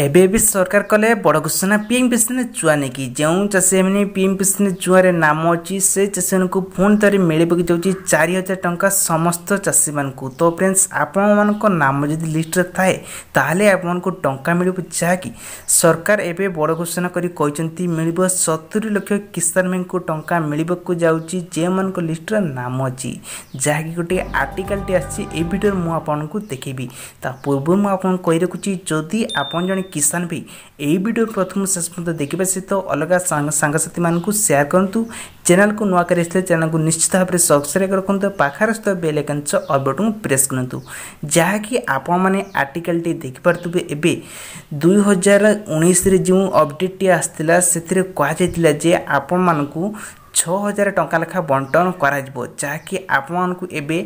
ଏବେ ବି ସରକାର କଲେ ବଡ଼ ଘୋଷଣା ପିଏମ୍ ବିଷୟରେ ଚୁଆ ନେଇକି ଯେଉଁ ଚାଷୀମାନେ ପିଏମ୍ ବିଷୟରେ ଚୁଆରେ ନାମ ଅଛି ସେ ଚାଷୀମାନଙ୍କୁ ପୁଣି ଥରେ ମିଳିବାକୁ ଯାଉଛି ଚାରି ହଜାର ଟଙ୍କା ସମସ୍ତ ଚାଷୀମାନଙ୍କୁ ତ ଫ୍ରେଣ୍ଡସ୍ ଆପଣମାନଙ୍କ ନାମ ଯଦି ଲିଷ୍ଟରେ ଥାଏ ତାହେଲେ ଆପଣଙ୍କୁ ଟଙ୍କା ମିଳିବ ଯାହାକି ସରକାର ଏବେ ବଡ଼ ଘୋଷଣା କରି କହିଛନ୍ତି ମିଳିବ ସତୁରି ଲକ୍ଷ କିଷାନମାନଙ୍କୁ ଟଙ୍କା ମିଳିବାକୁ ଯାଉଛି ଯେଉଁମାନଙ୍କ ଲିଷ୍ଟରେ ନାମ ଅଛି ଯାହାକି ଗୋଟିଏ ଆର୍ଟିକାଲଟି ଆସିଛି ଏ ଭିଡ଼ିଓରେ ମୁଁ ଆପଣଙ୍କୁ ଦେଖେଇବି ତା ପୂର୍ବରୁ ମୁଁ ଆପଣଙ୍କୁ କହି ରଖୁଛି ଯଦି ଆପଣ ଜଣେ ଆମେ କିଷାନ ଭାଇ ଏହି ଭିଡ଼ିଓ ପ୍ରଥମ ଶେଷ ପର୍ଯ୍ୟନ୍ତ ଦେଖିବା ସହିତ ଅଲଗା ସାଙ୍ଗସାଥିମାନଙ୍କୁ ସେୟାର କରନ୍ତୁ ଚ୍ୟାନେଲକୁ ନୂଆ କରି ଆସିଲେ ଚ୍ୟାନେଲକୁ ନିଶ୍ଚିତ ଭାବରେ ସବସ୍କ୍ରାଇବ୍ ରଖନ୍ତୁ ପାଖରେ ଥିବା ବେଲ୍ ଆଇକନ୍ ସହ ଅଲବଟକୁ ପ୍ରେସ୍ କରନ୍ତୁ ଯାହାକି ଆପଣମାନେ ଆର୍ଟିକାଲଟି ଦେଖିପାରୁଥିବେ ଏବେ ଦୁଇ ହଜାର ଉଣେଇଶରେ ଯେଉଁ ଅପଡ଼େଟ୍ଟି ଆସିଥିଲା ସେଥିରେ କୁହାଯାଇଥିଲା ଯେ ଆପଣମାନଙ୍କୁ ଛଅ ହଜାର ଟଙ୍କା ଲେଖା ବଣ୍ଟନ କରାଯିବ ଯାହାକି ଆପଣମାନଙ୍କୁ ଏବେ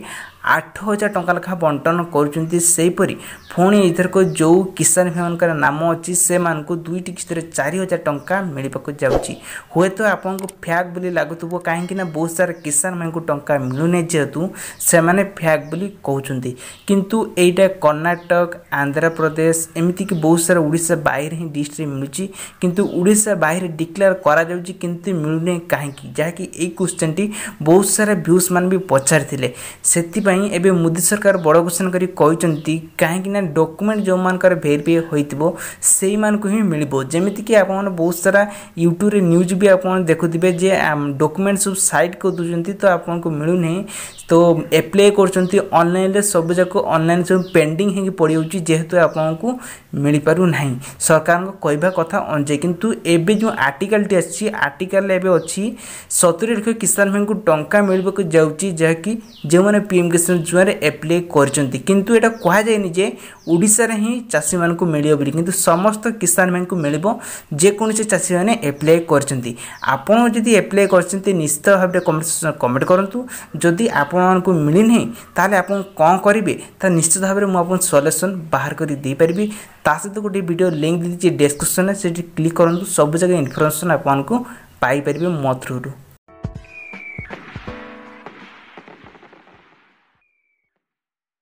ଆଠ ହଜାର ଟଙ୍କା ଲେଖା ବଣ୍ଟନ କରୁଛନ୍ତି ସେହିପରି ପୁଣି ଏଥରକ ଯେଉଁ କିଷାନ ଭାଇମାନଙ୍କର ନାମ ଅଛି ସେମାନଙ୍କୁ ଦୁଇଟି କିସ୍ତିରେ ଚାରି ହଜାର ଟଙ୍କା ମିଳିବାକୁ ଯାଉଛି ହୁଏତ ଆପଣଙ୍କୁ ଫ୍ୟାକ୍ ବୋଲି ଲାଗୁଥିବ କାହିଁକିନା ବହୁତ ସାରା କିଷାନ ଭାଇଙ୍କୁ ଟଙ୍କା ମିଳୁନାହିଁ ଯେହେତୁ ସେମାନେ ଫ୍ୟାକ୍ ବୋଲି କହୁଛନ୍ତି କିନ୍ତୁ ଏଇଟା କର୍ଣ୍ଣାଟକ ଆନ୍ଧ୍ରପ୍ରଦେଶ ଏମିତିକି ବହୁତ ସାରା ଓଡ଼ିଶା ବାହାରେ ହିଁ ଡିଷ୍ଟ୍ରିକ୍ଟ ମିଳୁଛି କିନ୍ତୁ ଓଡ଼ିଶା ବାହାରେ ଡିକ୍ଲେୟାର କରାଯାଉଛି କିନ୍ତୁ ମିଳୁନାହିଁ କାହିଁକି ଯାହାକି ଏଇ କ୍ୱେଶ୍ଚନଟି ବହୁତ ସାରା ଭ୍ୟୁଜ୍ ମାନେ ବି ପଚାରିଥିଲେ ସେଥିପାଇଁ ପାଇଁ ଏବେ ମୋଦି ସରକାର ବଡ଼ ଘୋଷଣା କରି କହିଛନ୍ତି କାହିଁକିନା ଡକୁମେଣ୍ଟ ଯେଉଁମାନଙ୍କର ଭେରିଫାଇ ହୋଇଥିବ ସେଇମାନଙ୍କୁ ହିଁ ମିଳିବ ଯେମିତିକି ଆପଣମାନେ ବହୁତ ସାରା ୟୁଟ୍ୟୁବରେ ନ୍ୟୁଜ୍ ବି ଆପଣ ଦେଖୁଥିବେ ଯେ ଡକୁମେଣ୍ଟ ସବୁ ସାଇଟ୍ କରିଦେଉଛନ୍ତି ତ ଆପଣଙ୍କୁ ମିଳୁନାହିଁ ତ ଆପ୍ଲାଏ କରୁଛନ୍ତି ଅନଲାଇନ୍ରେ ସବୁଯାକ ଅନଲାଇନ୍ ସବୁ ପେଣ୍ଡିଂ ହେଇକି ପଡ଼ିଯାଉଛି ଯେହେତୁ ଆପଣଙ୍କୁ ମିଳିପାରୁନାହିଁ ସରକାରଙ୍କ କହିବା କଥା ଅନୁଯାୟୀ କିନ୍ତୁ ଏବେ ଯେଉଁ ଆର୍ଟିକାଲଟି ଆସିଛି ଆର୍ଟିକାଲ ଏବେ ଅଛି ସତୁରି ଲକ୍ଷ କିଷାନ ଭାଇଙ୍କୁ ଟଙ୍କା ମିଳିବାକୁ ଯାଉଛି ଯାହାକି ଯେଉଁମାନେ ପିଏମ୍ କିଷାନ ଯୋଜନାରେ ଆପ୍ଲାଏ କରିଛନ୍ତି କିନ୍ତୁ ଏଇଟା କୁହାଯାଇନି ଯେ ଓଡ଼ିଶାରେ ହିଁ ଚାଷୀମାନଙ୍କୁ ମିଳିବ ବୋଲି କିନ୍ତୁ ସମସ୍ତ କିଷାନମାନଙ୍କୁ ମିଳିବ ଯେକୌଣସି ଚାଷୀମାନେ ଆପ୍ଲାଏ କରିଛନ୍ତି ଆପଣ ଯଦି ଆପ୍ଲାଏ କରିଛନ୍ତି ନିଶ୍ଚିତ ଭାବରେ କମେଣ୍ଟ କରନ୍ତୁ ଯଦି ଆପଣମାନଙ୍କୁ ମିଳିନାହିଁ ତାହେଲେ ଆପଣ କ'ଣ କରିବେ ତା ନିଶ୍ଚିତ ଭାବରେ ମୁଁ ଆପଣଙ୍କୁ ସଲ୍ୟୁସନ୍ ବାହାର କରି ଦେଇପାରିବି ତା ସହିତ ଗୋଟେ ଭିଡ଼ିଓ ଲିଙ୍କ୍ ଦେଇଛି ଡେସ୍କ୍ରିପ୍ସନ୍ରେ ସେଠି କ୍ଲିକ୍ କରନ୍ତୁ ସବୁ ଜାଗା ଇନଫର୍ମେସନ୍ ଆପଣଙ୍କୁ ପାଇପାରିବେ ମୋ ଥ୍ରୁରୁ